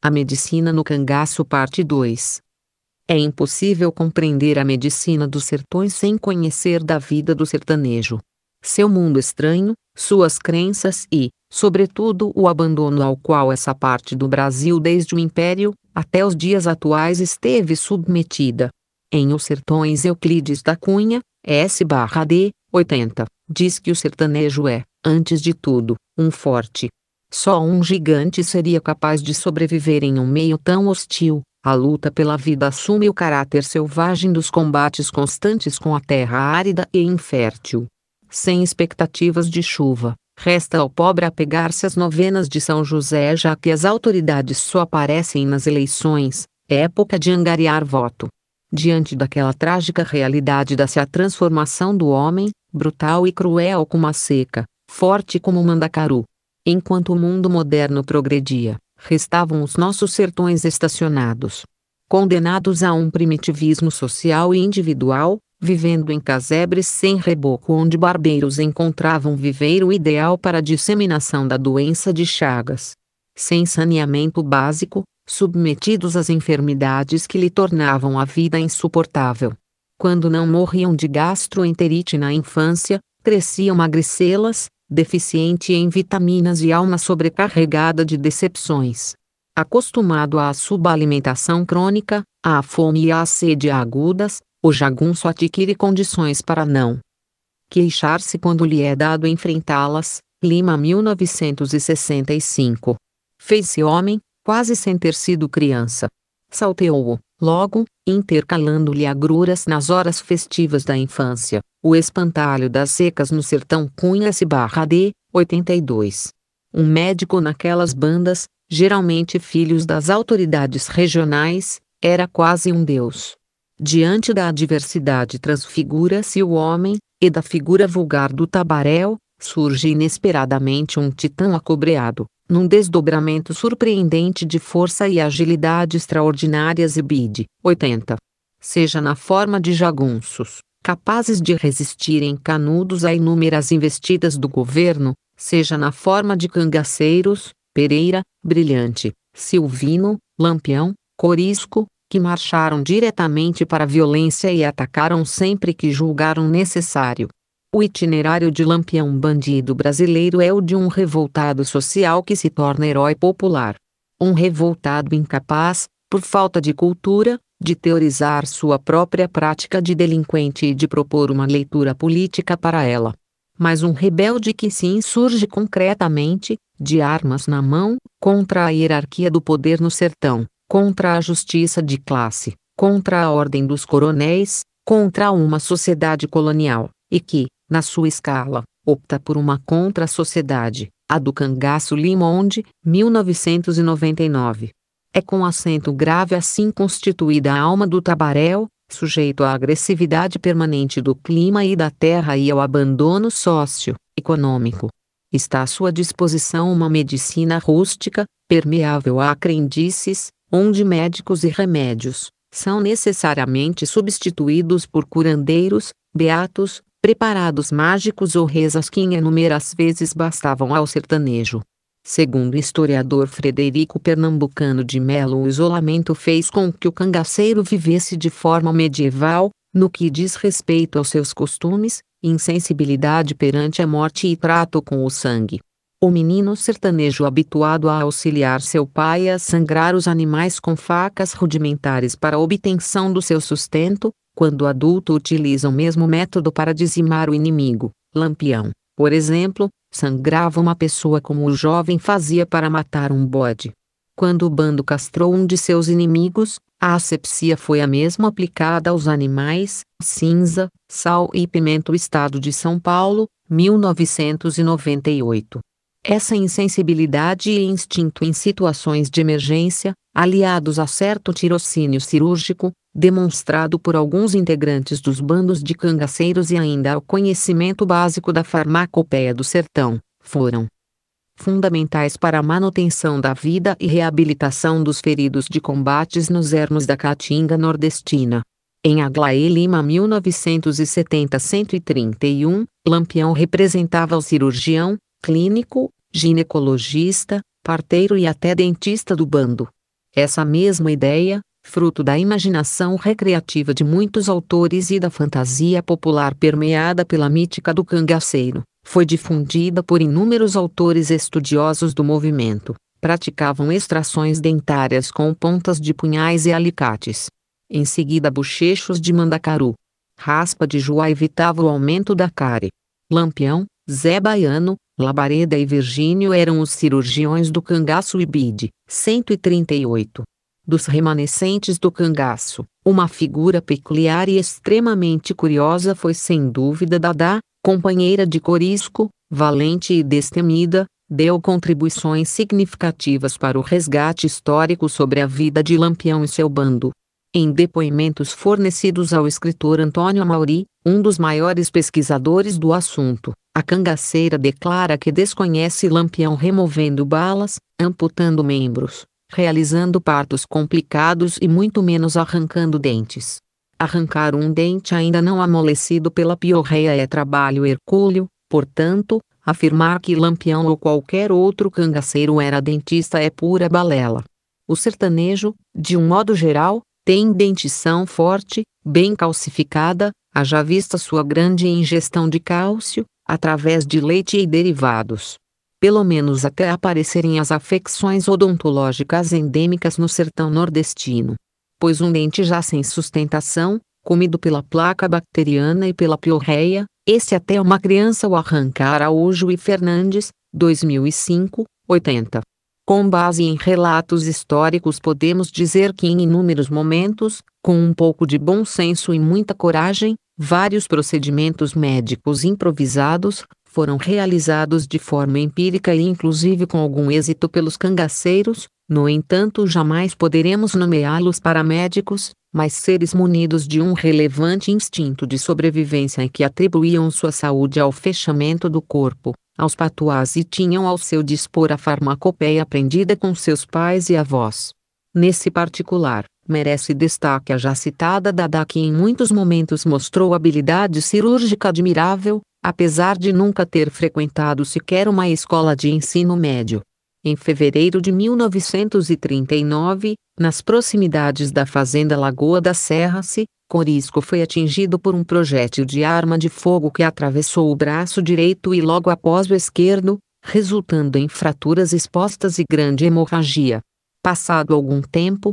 A Medicina no Cangaço Parte 2 É impossível compreender a medicina dos sertões sem conhecer da vida do sertanejo. Seu mundo estranho, suas crenças e, sobretudo, o abandono ao qual essa parte do Brasil desde o Império, até os dias atuais esteve submetida. Em Os Sertões Euclides da Cunha, S-D, 80, diz que o sertanejo é, antes de tudo, um forte, só um gigante seria capaz de sobreviver em um meio tão hostil. A luta pela vida assume o caráter selvagem dos combates constantes com a terra árida e infértil. Sem expectativas de chuva, resta ao pobre apegar-se às novenas de São José, já que as autoridades só aparecem nas eleições, época de angariar voto. Diante daquela trágica realidade dá-se a transformação do homem, brutal e cruel como a seca, forte como o mandacaru, Enquanto o mundo moderno progredia, restavam os nossos sertões estacionados. Condenados a um primitivismo social e individual, vivendo em casebres sem reboco onde barbeiros encontravam viveiro ideal para a disseminação da doença de Chagas. Sem saneamento básico, submetidos às enfermidades que lhe tornavam a vida insuportável. Quando não morriam de gastroenterite na infância, cresciam magricelas, deficiente em vitaminas e alma sobrecarregada de decepções. Acostumado à subalimentação crônica, à fome e à sede agudas, o jagunço adquire condições para não queixar-se quando lhe é dado enfrentá-las. Lima 1965. Fez-se homem, quase sem ter sido criança. Salteou-o. Logo, intercalando-lhe agruras nas horas festivas da infância, o espantalho das secas no sertão cunha-se barra d. 82. Um médico naquelas bandas, geralmente filhos das autoridades regionais, era quase um deus. Diante da adversidade transfigura-se o homem, e da figura vulgar do tabaréu, surge inesperadamente um titã acobreado, num desdobramento surpreendente de força e agilidade extraordinárias e bide, 80. Seja na forma de jagunços, capazes de resistirem canudos a inúmeras investidas do governo, seja na forma de cangaceiros, Pereira, Brilhante, Silvino, Lampião, Corisco, que marcharam diretamente para a violência e atacaram sempre que julgaram necessário. O itinerário de Lampião bandido brasileiro é o de um revoltado social que se torna herói popular. Um revoltado incapaz, por falta de cultura, de teorizar sua própria prática de delinquente e de propor uma leitura política para ela. Mas um rebelde que se insurge concretamente, de armas na mão, contra a hierarquia do poder no sertão, contra a justiça de classe, contra a ordem dos coronéis, contra uma sociedade colonial, e que, na sua escala, opta por uma contra-sociedade, a do Cangaço Limonde, 1999. É com acento grave assim constituída a alma do Tabaréu, sujeito à agressividade permanente do clima e da terra e ao abandono sócio-econômico. Está à sua disposição uma medicina rústica, permeável a crendices, onde médicos e remédios são necessariamente substituídos por curandeiros, beatos, preparados mágicos ou rezas que inúmeras vezes bastavam ao sertanejo. Segundo o historiador Frederico Pernambucano de Melo, o isolamento fez com que o cangaceiro vivesse de forma medieval, no que diz respeito aos seus costumes, insensibilidade perante a morte e trato com o sangue. O menino sertanejo habituado a auxiliar seu pai a sangrar os animais com facas rudimentares para a obtenção do seu sustento, quando adulto utiliza o mesmo método para dizimar o inimigo. Lampião, por exemplo, sangrava uma pessoa como o jovem fazia para matar um bode. Quando o bando castrou um de seus inimigos, a asepsia foi a mesma aplicada aos animais, cinza, sal e pimenta. Estado de São Paulo, 1998. Essa insensibilidade e instinto em situações de emergência, aliados a certo tirocínio cirúrgico, demonstrado por alguns integrantes dos bandos de cangaceiros e ainda ao conhecimento básico da farmacopeia do sertão, foram fundamentais para a manutenção da vida e reabilitação dos feridos de combates nos ermos da Caatinga nordestina. Em Aglaé Lima 1970-131, Lampião representava o cirurgião, clínico, ginecologista, parteiro e até dentista do bando. Essa mesma ideia, fruto da imaginação recreativa de muitos autores e da fantasia popular permeada pela mítica do cangaceiro, foi difundida por inúmeros autores estudiosos do movimento. Praticavam extrações dentárias com pontas de punhais e alicates. Em seguida, bochechos de mandacaru. Raspa de joá evitava o aumento da cárie. Lampião, Zé Baiano, Labareda e Virgínio eram os cirurgiões do cangaço Ibide, 138. Dos remanescentes do cangaço, uma figura peculiar e extremamente curiosa foi sem dúvida Dadá, companheira de Corisco, valente e destemida, deu contribuições significativas para o resgate histórico sobre a vida de Lampião e seu bando. Em depoimentos fornecidos ao escritor Antônio Mauri, um dos maiores pesquisadores do assunto, a cangaceira declara que desconhece Lampião removendo balas, amputando membros, realizando partos complicados e muito menos arrancando dentes. Arrancar um dente ainda não amolecido pela piorreia é trabalho hercúleo, portanto, afirmar que Lampião ou qualquer outro cangaceiro era dentista é pura balela. O sertanejo, de um modo geral, tem dentição forte, bem calcificada, haja vista sua grande ingestão de cálcio, através de leite e derivados. Pelo menos até aparecerem as afecções odontológicas endêmicas no sertão nordestino. Pois um dente já sem sustentação, comido pela placa bacteriana e pela piorreia, esse até uma criança o arranca Araújo e Fernandes, 2005, 80. Com base em relatos históricos, podemos dizer que em inúmeros momentos, com um pouco de bom senso e muita coragem, vários procedimentos médicos improvisados foram realizados de forma empírica e inclusive com algum êxito pelos cangaceiros, no entanto jamais poderemos nomeá-los paramédicos, mas seres munidos de um relevante instinto de sobrevivência e que atribuíam sua saúde ao fechamento do corpo, aos patuás e tinham ao seu dispor a farmacopeia aprendida com seus pais e avós. Nesse particular, merece destaque a já citada Dada que em muitos momentos mostrou habilidade cirúrgica admirável, apesar de nunca ter frequentado sequer uma escola de ensino médio. Em fevereiro de 1939, nas proximidades da fazenda Lagoa da Serra-se, Corisco foi atingido por um projétil de arma de fogo que atravessou o braço direito e logo após o esquerdo, resultando em fraturas expostas e grande hemorragia. Passado algum tempo,